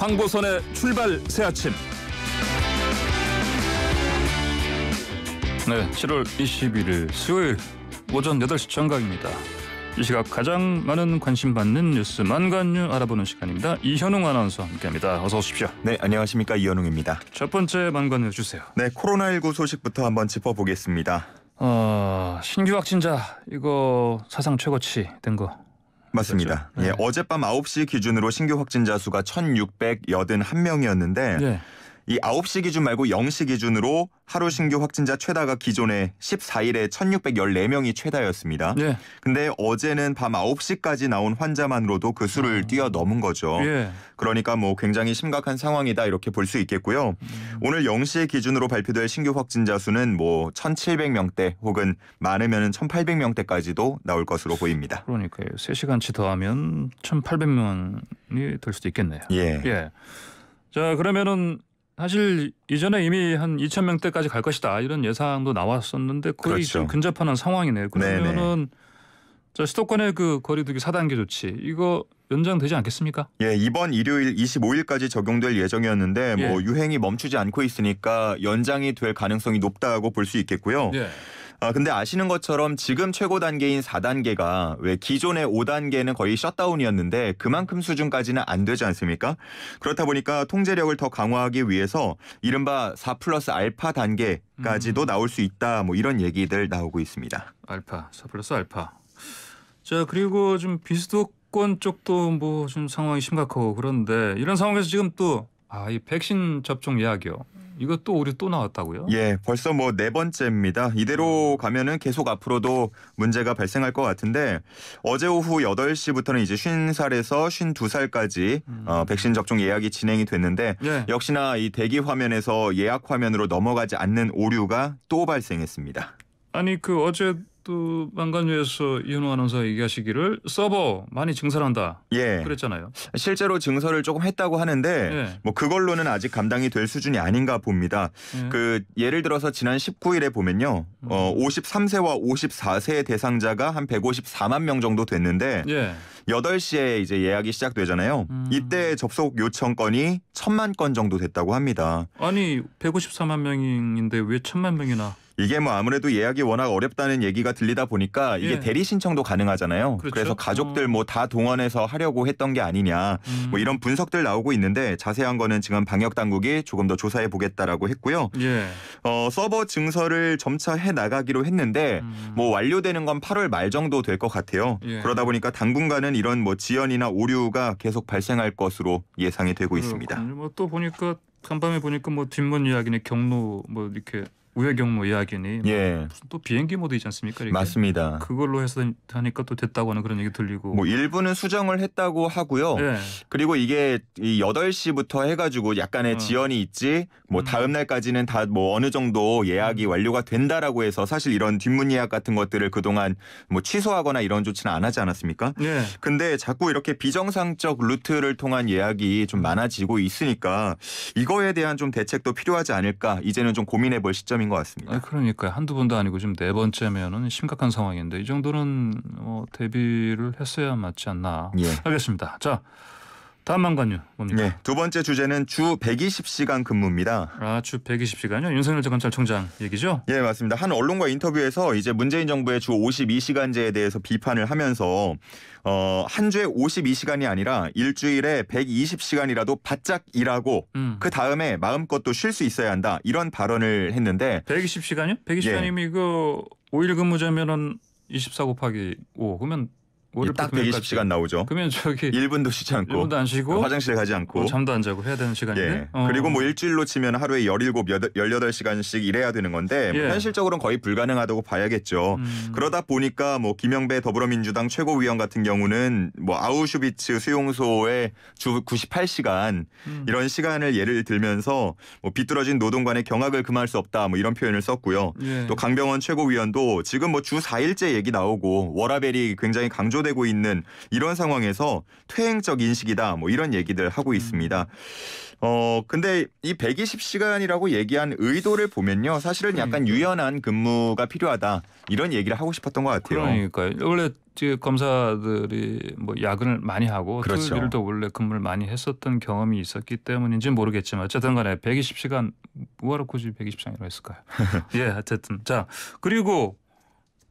황보선의 출발 새 아침. 네, 7월 21일 수요일 오전 8시 정각입니다. 이 시각 가장 많은 관심 받는 뉴스 만관뉴 알아보는 시간입니다. 이현웅 아나운서 함께합니다. 어서 오십시오. 네, 안녕하십니까 이현웅입니다. 첫 번째 만관뉴 주세요. 네, 코로나19 소식부터 한번 짚어보겠습니다. 어, 신규 확진자 이거 사상 최고치 된거 맞습니다. 그렇죠? 네. 예, 네. 어젯밤 9시 기준으로 신규 확진자 수가 1,681명이었는데 네. 이 9시 기준 말고 0시 기준으로 하루 신규 확진자 최다가 기존에 14일에 1614명이 최다였습니다. 예. 근데 어제는 밤 9시까지 나온 환자만으로도 그 수를 아. 뛰어넘은 거죠. 예. 그러니까 뭐 굉장히 심각한 상황이다 이렇게 볼 수 있겠고요. 음. 오늘 0시 기준으로 발표될 신규 확진자 수는 뭐 1700명대 혹은 많으면 1800명대까지도 나올 것으로 보입니다. 그러니까요. 3시간치 더하면 1800명이 될 수도 있겠네요. 예. 예. 자, 그러면은 사실 이전에 이미 한 2천 명대까지 갈 것이다 이런 예상도 나왔었는데 거의 그렇죠. 좀 근접하는 상황이네요. 그러면은 저 수도권의 그 거리두기 4단계 조치 이거 연장되지 않겠습니까? 예, 이번 일요일 25일까지 적용될 예정이었는데 뭐 예. 뭐 유행이 멈추지 않고 있으니까 연장이 될 가능성이 높다고 볼 수 있겠고요. 예. 아, 근데 아시는 것처럼 지금 최고 단계인 4단계가 왜 기존의 5단계는 거의 셧다운이었는데 그만큼 수준까지는 안 되지 않습니까? 그렇다 보니까 통제력을 더 강화하기 위해서 이른바 4 플러스 알파 단계까지도 음. 나올 수 있다 뭐 이런 얘기들 나오고 있습니다. 알파, 4 플러스 알파. 자, 그리고 좀 비수도권 쪽도 뭐 좀 상황이 심각하고 그런데 이런 상황에서 지금 또 아, 이 백신 접종 예약이요. 이거 또 오류 또 나왔다고요? 예, 벌써 뭐 네 번째입니다. 이대로 가면은 계속 앞으로도 문제가 발생할 것 같은데 어제 오후 8시부터는 이제 50살에서 52살까지 음. 어, 백신 접종 예약이 진행이 됐는데 예. 역시나 이 대기 화면에서 예약 화면으로 넘어가지 않는 오류가 또 발생했습니다. 아니 그 어제 또 만관위에서 이현우 아나운서 얘기하시기를 서버 많이 증설한다. 예. 그랬잖아요. 실제로 증설을 조금 했다고 하는데 예. 뭐 그걸로는 아직 감당이 될 수준이 아닌가 봅니다. 예. 그 예를 들어서 지난 19일에 보면요. 음. 어 53세와 54세 대상자가 한 154만 명 정도 됐는데 예. 8시에 이제 예약이 시작되잖아요. 음. 이때 접속 요청 건이 1 천만 건 정도 됐다고 합니다. 아니 154만 명인데 왜 천만 명이나 이게 뭐 아무래도 예약이 워낙 어렵다는 얘기가 들리다 보니까 이게 예. 대리 신청도 가능하잖아요. 그렇죠? 그래서 가족들 어. 뭐다 동원해서 하려고 했던 게 아니냐 뭐 음. 뭐 이런 분석들 나오고 있는데 자세한 거는 지금 방역 당국이 조금 더 조사해 보겠다라고 했고요. 예. 어, 서버 증설을 점차 해 나가기로 했는데 음. 뭐 완료되는 건 8월 말 정도 될 것 같아요. 예. 그러다 보니까 당분간은 이런 뭐 지연이나 오류가 계속 발생할 것으로 예상이 되고 그렇군요. 있습니다. 뭐 또 보니까 간밤에 보니까 뭐 뒷문 이야기는 경로 뭐 이렇게 우회 경로 이야기니 뭐 예. 또 비행기 모드이지 않습니까? 이게? 맞습니다. 그걸로 해서 하니까 또 됐다고 하는 그런 얘기 들리고 뭐 일부는 수정을 했다고 하고요. 예. 그리고 이게 이 8시부터 해가지고 약간의 어. 지연이 있지 뭐 음. 다음 날까지는 다 뭐 어느 정도 예약이 음. 완료가 된다라고 해서 사실 이런 뒷문 예약 같은 것들을 그동안 뭐 취소하거나 이런 조치는 안 하지 않았습니까? 예. 근데 자꾸 이렇게 비정상적 루트를 통한 예약이 좀 많아지고 있으니까 이거에 대한 좀 대책도 필요하지 않을까 이제는 좀 고민해 볼 시점 지점인 것 같습니다. 네, 그러니까 한두 번도 아니고 지금 네 번째면은 심각한 상황인데 이 정도는 뭐 대비를 했어야 맞지 않나. 예. 알겠습니다. 자. 다음 만관유 뭡니까? 네, 두 번째 주제는 주 120시간 근무입니다. 아, 주 120시간요? 윤석열 검찰총장 얘기죠? 예, 맞습니다. 한 언론과 인터뷰에서 이제 문재인 정부의 주 52시간제에 대해서 비판을 하면서 어, 한 주에 52시간이 아니라 일주일에 120시간이라도 바짝 일하고 음. 그 다음에 마음껏 도쉴 수 있어야 한다. 이런 발언을 했는데 120시간이요? 120시간이면 예. 이거 5일 근무자면은 24 곱하기 5 그러면 딱 120시간 나오죠. 그러면 저기 1분도 쉬지 않고 1분도 안 쉬고 화장실 가지 않고 어, 잠도 안 자고 해야 되는 시간인데. 예. 어. 그리고 뭐 일주일로 치면 하루에 17, 18시간씩 일해야 되는 건데 뭐 예. 현실적으로는 거의 불가능하다고 봐야겠죠. 음. 그러다 보니까 뭐 김영배 더불어민주당 최고위원 같은 경우는 뭐 아우슈비츠 수용소에 주 98시간 음. 이런 시간을 예를 들면서 뭐 비뚤어진 노동 간의 경악을 금할 수 없다 뭐 이런 표현을 썼고요. 예. 또 강병원 최고위원도 지금 뭐 주 4일째 얘기 나오고 워라벨이 굉장히 강조 강조되고 있는 이런 상황에서 퇴행적 인식이다 뭐 이런 얘기들 하고 음. 있습니다. 어 근데 이 120시간이라고 얘기한 의도를 보면요 사실은 약간 유연한 근무가 필요하다 이런 얘기를 하고 싶었던 것 같아요. 그러니까요. 원래 검사들이 뭐 야근을 많이 하고 그렇죠. 토요일도 원래 근무를 많이 했었던 경험이 있었기 때문인지 모르겠지만 어쨌든 간에 120시간 뭐하러 굳이 120시간이라고 했을까요? 예, 어쨌든 자 그리고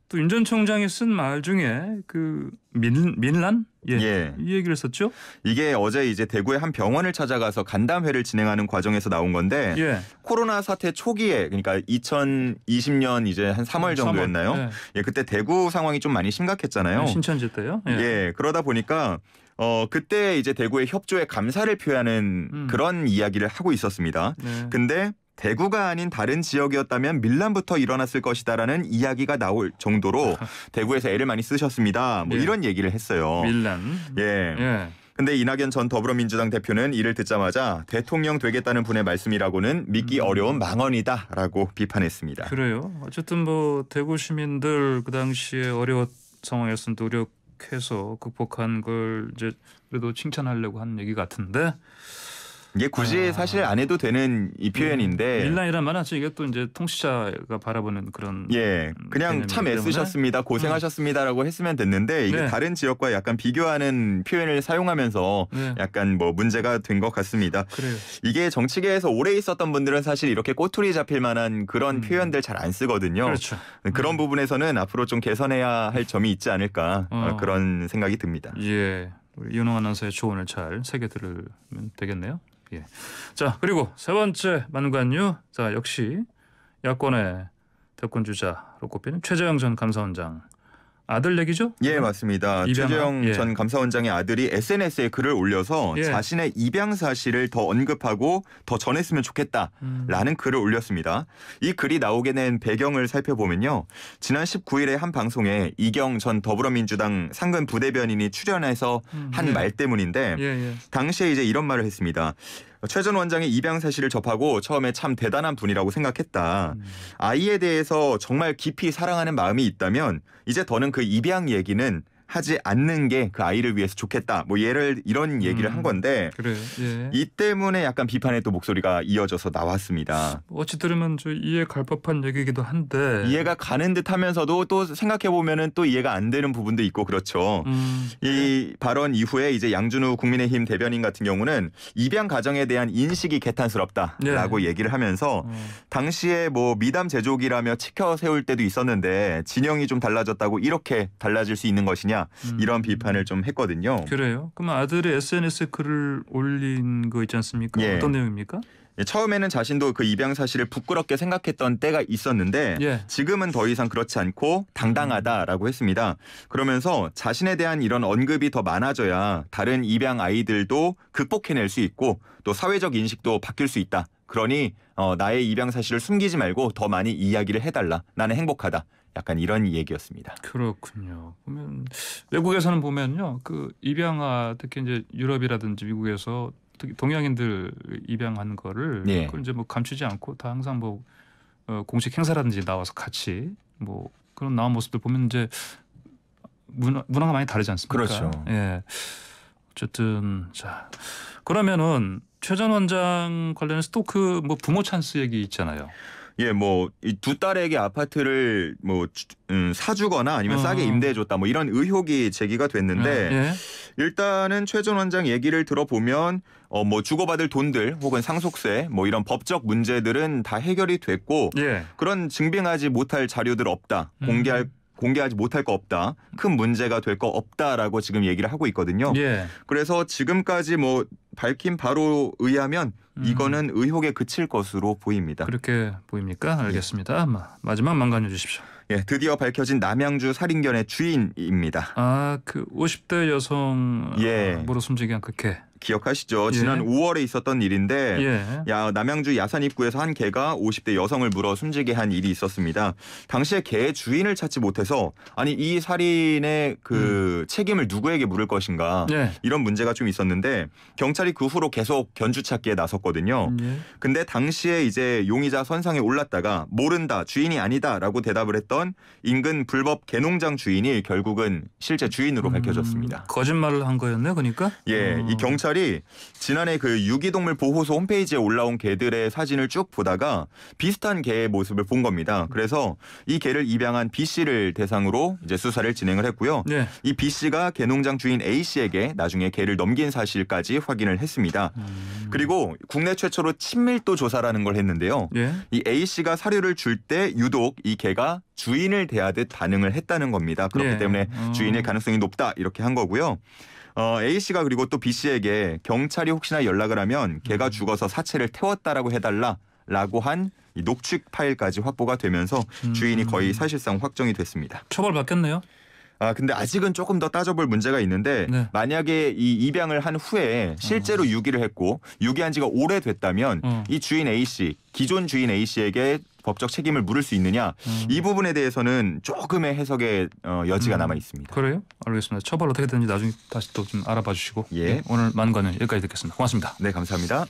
또윤전 총장이 쓴 말 중에 그 민, 민란? 예, 예. 이 얘기를 썼죠. 이게 어제 이제 대구의 한 병원을 찾아가서 간담회를 진행하는 과정에서 나온 건데 예. 코로나 사태 초기에 그러니까 2020년 이제 한 3월 정도였나요? 3월, 예. 예. 그때 대구 상황이 좀 많이 심각했잖아요. 예, 신천지 때요. 예. 예. 그러다 보니까 어 그때 이제 대구의 협조에 감사를 표하는 음. 그런 이야기를 하고 있었습니다. 네. 근데 대구가 아닌 다른 지역이었다면 밀란부터 일어났을 것이다라는 이야기가 나올 정도로 대구에서 애를 많이 쓰셨습니다. 뭐 예. 이런 얘기를 했어요. 밀란. 예. 예. 근데 이낙연 전 더불어민주당 대표는 이를 듣자마자 대통령 되겠다는 분의 말씀이라고는 믿기 음. 어려운 망언이다라고 비판했습니다. 그래요. 어쨌든 뭐 대구 시민들 그 당시에 어려웠 상황에서 노력해서 극복한 걸 이제 그래도 칭찬하려고 하는 얘기 같은데 이게 굳이 아. 사실 안 해도 되는 이 음. 표현인데 밀란이란 말은 사실 이게 또 이제 통치자가 바라보는 그런 예 그냥 참 애쓰셨습니다 고생하셨습니다라고 했으면 됐는데 이게 네. 다른 지역과 약간 비교하는 표현을 사용하면서 네. 약간 뭐 문제가 된 것 같습니다. 그래요. 이게 정치계에서 오래 있었던 분들은 사실 이렇게 꼬투리 잡힐 만한 그런 음. 표현들 잘 안 쓰거든요. 그렇죠. 음, 그런 음. 부분에서는 앞으로 좀 개선해야 할 점이 있지 않을까 어. 어 그런 생각이 듭니다. 예. 우리 이 아나운서의 조언을 잘 새겨 들으면 되겠네요. 예. 자 그리고 세 번째 만관유 자 역시 야권의 대권 주자로 꼽히는 최재형 전 감사원장 아들 얘기죠? 예, 맞습니다. 입양, 최재형 예. 전 감사원장의 아들이 SNS에 글을 올려서 예. 자신의 입양 사실을 더 언급하고 더 전했으면 좋겠다라는 음. 글을 올렸습니다. 이 글이 나오게 된 배경을 살펴보면요. 지난 19일에 한 방송에 이경 전 더불어민주당 상근 부대변인이 출연해서 음. 한말 예. 때문인데 예, 예. 당시에 이제 이런 말을 했습니다. 최전 원장의 입양 사실을 접하고 처음에 참 대단한 분이라고 생각했다. 음. 아이에 대해서 정말 깊이 사랑하는 마음이 있다면 이제 더는 그 입양 얘기는 하지 않는 게 그 아이를 위해서 좋겠다. 뭐 예를 이런 얘기를 음, 한 건데 그래, 예. 이 때문에 약간 비판의 또 목소리가 이어져서 나왔습니다. 어찌 들으면 저 이해 갈 법한 얘기이기도 한데 이해가 가는 듯하면서도 또 생각해 보면은 또 이해가 안 되는 부분도 있고 그렇죠. 음, 예. 이 발언 이후에 이제 양준우 국민의힘 대변인 같은 경우는 입양 가정에 대한 인식이 개탄스럽다라고 네. 예. 얘기를 하면서 음. 당시에 뭐 미담 제조기라며 치켜 세울 때도 있었는데 진영이 좀 달라졌다고 이렇게 달라질 수 있는 것이냐 아니냐 음. 이런 비판을 좀 했거든요. 그래요? 그럼 아들의 SNS에 글을 올린 거 있지 않습니까? 예. 어떤 내용입니까? 예, 처음에는 자신도 그 입양 사실을 부끄럽게 생각했던 때가 있었는데 예. 지금은 더 이상 그렇지 않고 당당하다라고 했습니다. 그러면서 자신에 대한 이런 언급이 더 많아져야 다른 입양 아이들도 극복해낼 수 있고 또 사회적 인식도 바뀔 수 있다. 그러니 어, 나의 입양 사실을 숨기지 말고 더 많이 이야기를 해달라. 나는 행복하다. 약간 이런 얘기였습니다. 그렇군요. 보면 외국에서는 보면요, 그 입양아 특히 이제 유럽이라든지 미국에서 특히 동양인들 입양한 거를 네. 그걸 이제 뭐 감추지 않고 다 항상 뭐 어, 공식 행사라든지 나와서 같이 뭐 그런 나온 모습들 보면 이제 문화, 문화가 많이 다르지 않습니까? 그렇죠. 예. 어쨌든 자 그러면은 최전 원장 관련 스토크 그 뭐 부모 찬스 얘기 있잖아요. 예, 뭐 이 두 딸에게 아파트를 뭐 음, 사주거나 아니면 어. 싸게 임대해줬다 뭐 이런 의혹이 제기가 됐는데 네. 예. 일단은 최 전 원장 얘기를 들어보면 어 뭐 주고받을 돈들 혹은 상속세 뭐 이런 법적 문제들은 다 해결이 됐고 예. 그런 증빙하지 못할 자료들 없다 공개할 음. 공개하지 못할 거 없다. 큰 문제가 될 거 없다라고 지금 얘기를 하고 있거든요. 예. 그래서 지금까지 뭐 밝힌 바로 의하면 음. 이거는 의혹에 그칠 것으로 보입니다. 그렇게 보입니까? 예. 알겠습니다. 예. 마지막 망가내 주십시오. 예, 드디어 밝혀진 남양주 살인견의 주인입니다. 아, 그 50대 여성 예. 모로 숨지게 한 그게 기억하시죠? 예. 지난 5월에 있었던 일인데 예. 야 남양주 야산 입구에서 한 개가 50대 여성을 물어 숨지게 한 일이 있었습니다. 당시에 개의 주인을 찾지 못해서 아니 이 살인의 그 음. 책임을 누구에게 물을 것인가 예. 이런 문제가 좀 있었는데 경찰이 그 후로 계속 견주 찾기에 나섰거든요. 음, 예. 근데 당시에 이제 용의자 선상에 올랐다가 모른다 주인이 아니다라고 대답을 했던 인근 불법 개농장 주인이 결국은 실제 주인으로 음, 밝혀졌습니다. 음, 거짓말을 한 거였네, 그러니까? 예, 어. 이 경찰 경이 지난해 그 유기동물 보호소 홈페이지에 올라온 개들의 사진을 쭉 보다가 비슷한 개의 모습을 본 겁니다. 그래서 이 개를 입양한 B 씨를 대상으로 이제 수사를 진행을 했고요. 네. 이 B 씨가 개농장 주인 A 씨에게 나중에 개를 넘긴 사실까지 확인을 했습니다. 음. 그리고 국내 최초로 친밀도 조사라는 걸 했는데요. 네. 이 A 씨가 사료를 줄 때 유독 이 개가 주인을 대하듯 반응을 했다는 겁니다. 그렇기 네. 때문에 음. 주인의 가능성이 높다 이렇게 한 거고요. 어, A 씨가 그리고 또 B 씨에게 경찰이 혹시나 연락을 하면 걔가 음. 죽어서 사체를 태웠다라고 해달라라고 한 녹취 파일까지 확보가 되면서 음. 주인이 거의 사실상 확정이 됐습니다. 처벌 받겠네요. 아 근데 아직은 조금 더 따져볼 문제가 있는데 네. 만약에 이 입양을 한 후에 실제로 어. 유기를 했고 유기한 지가 오래됐다면 어. 이 주인 A 씨 기존 주인 A 씨에게 법적 책임을 물을 수 있느냐 음. 이 부분에 대해서는 조금의 해석의 어, 여지가 음. 남아 있습니다. 그래요? 알겠습니다. 처벌 어떻게 되는지 나중에 다시 또 좀 알아봐 주시고 예. 네, 오늘 만관은 여기까지 듣겠습니다. 고맙습니다. 네 감사합니다.